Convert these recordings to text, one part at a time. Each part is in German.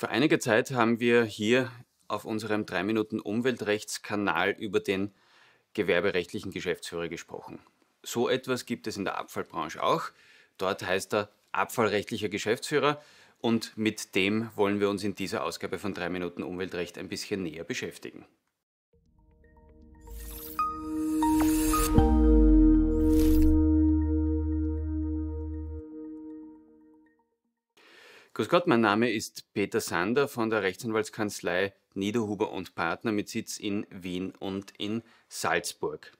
Vor einiger Zeit haben wir hier auf unserem 3 Minuten Umweltrechtskanal über den gewerberechtlichen Geschäftsführer gesprochen. So etwas gibt es in der Abfallbranche auch. Dort heißt er abfallrechtlicher Geschäftsführer und mit dem wollen wir uns in dieser Ausgabe von 3 Minuten Umweltrecht ein bisschen näher beschäftigen. Grüß Gott, mein Name ist Peter Sander von der Rechtsanwaltskanzlei Niederhuber und Partner mit Sitz in Wien und in Salzburg.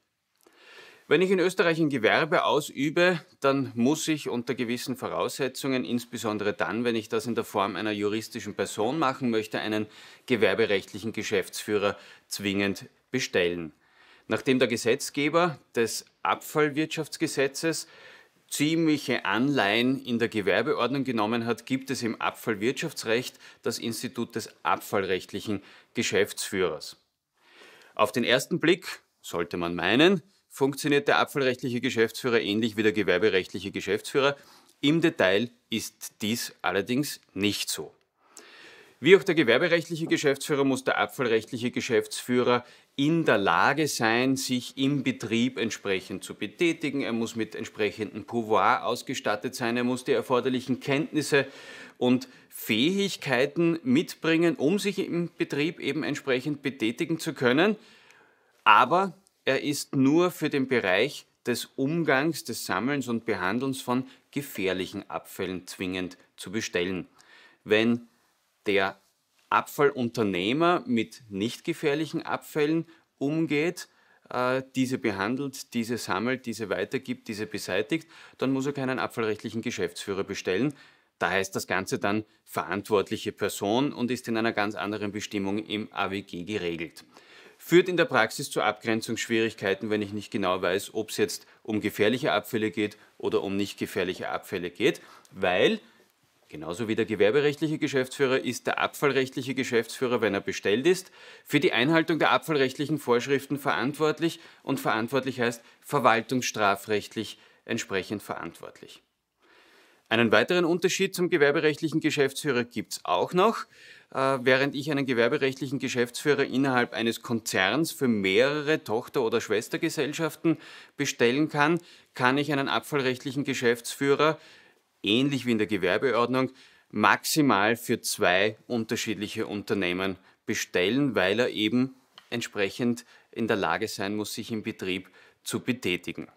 Wenn ich in Österreich ein Gewerbe ausübe, dann muss ich unter gewissen Voraussetzungen, insbesondere dann, wenn ich das in der Form einer juristischen Person machen möchte, einen gewerberechtlichen Geschäftsführer zwingend bestellen. Nachdem der Gesetzgeber des Abfallwirtschaftsgesetzes ziemliche Anleihen in der Gewerbeordnung genommen hat, gibt es im Abfallwirtschaftsrecht das Institut des abfallrechtlichen Geschäftsführers. Auf den ersten Blick sollte man meinen, funktioniert der abfallrechtliche Geschäftsführer ähnlich wie der gewerberechtliche Geschäftsführer. Im Detail ist dies allerdings nicht so. Wie auch der gewerberechtliche Geschäftsführer muss der abfallrechtliche Geschäftsführer in der Lage sein, sich im Betrieb entsprechend zu betätigen. Er muss mit entsprechendem Pouvoir ausgestattet sein. Er muss die erforderlichen Kenntnisse und Fähigkeiten mitbringen, um sich im Betrieb eben entsprechend betätigen zu können. Aber er ist nur für den Bereich des Umgangs, des Sammelns und Behandelns von gefährlichen Abfällen zwingend zu bestellen. Wenn der Abfallunternehmer mit nicht gefährlichen Abfällen umgeht, äh, diese behandelt, diese sammelt, diese weitergibt, diese beseitigt, dann muss er keinen abfallrechtlichen Geschäftsführer bestellen. Da heißt das Ganze dann verantwortliche Person und ist in einer ganz anderen Bestimmung im AWG geregelt. Führt in der Praxis zu Abgrenzungsschwierigkeiten, wenn ich nicht genau weiß, ob es jetzt um gefährliche Abfälle geht oder um nicht gefährliche Abfälle geht, weil Genauso wie der gewerberechtliche Geschäftsführer ist der abfallrechtliche Geschäftsführer, wenn er bestellt ist, für die Einhaltung der abfallrechtlichen Vorschriften verantwortlich und verantwortlich heißt verwaltungsstrafrechtlich entsprechend verantwortlich. Einen weiteren Unterschied zum gewerberechtlichen Geschäftsführer gibt es auch noch. Äh, während ich einen gewerberechtlichen Geschäftsführer innerhalb eines Konzerns für mehrere Tochter- oder Schwestergesellschaften bestellen kann, kann ich einen abfallrechtlichen Geschäftsführer ähnlich wie in der Gewerbeordnung maximal für zwei unterschiedliche Unternehmen bestellen, weil er eben entsprechend in der Lage sein muss, sich im Betrieb zu betätigen.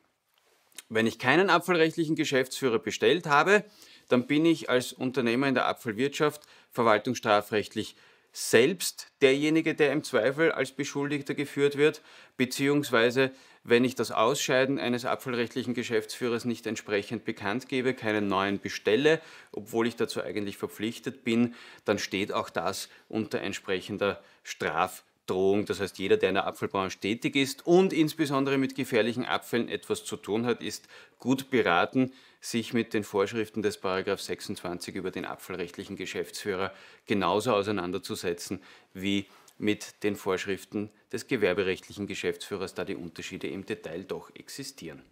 Wenn ich keinen abfallrechtlichen Geschäftsführer bestellt habe, dann bin ich als Unternehmer in der Abfallwirtschaft verwaltungsstrafrechtlich selbst derjenige, der im Zweifel als Beschuldigter geführt wird, beziehungsweise wenn ich das Ausscheiden eines abfallrechtlichen Geschäftsführers nicht entsprechend bekannt gebe, keinen neuen bestelle, obwohl ich dazu eigentlich verpflichtet bin, dann steht auch das unter entsprechender Straf. Drohung. Das heißt, jeder, der in der Apfelbranche tätig ist und insbesondere mit gefährlichen Apfeln etwas zu tun hat, ist gut beraten, sich mit den Vorschriften des Paragraph 26 über den apfelrechtlichen Geschäftsführer genauso auseinanderzusetzen wie mit den Vorschriften des gewerberechtlichen Geschäftsführers, da die Unterschiede im Detail doch existieren.